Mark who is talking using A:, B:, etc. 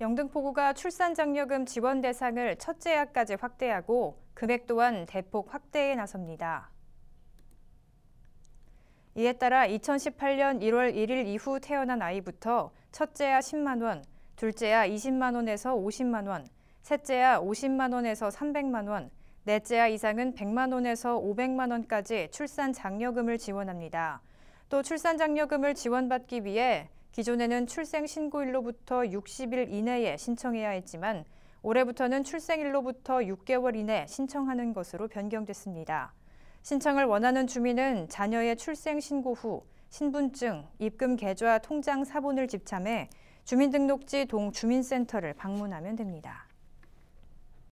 A: 영등포구가 출산장려금 지원 대상을 첫째 아까지 확대하고 금액 또한 대폭 확대에 나섭니다. 이에 따라 2018년 1월 1일 이후 태어난 아이부터 첫째야 10만 원, 둘째야 20만 원에서 50만 원, 셋째야 50만 원에서 300만 원, 넷째야 이상은 100만 원에서 500만 원까지 출산 장려금을 지원합니다. 또 출산 장려금을 지원받기 위해 기존에는 출생신고일로부터 60일 이내에 신청해야 했지만 올해부터는 출생일로부터 6개월 이내 신청하는 것으로 변경됐습니다. 신청을 원하는 주민은 자녀의 출생신고 후 신분증, 입금 계좌 통장 사본을 집참해 주민등록지 동주민센터를 방문하면 됩니다.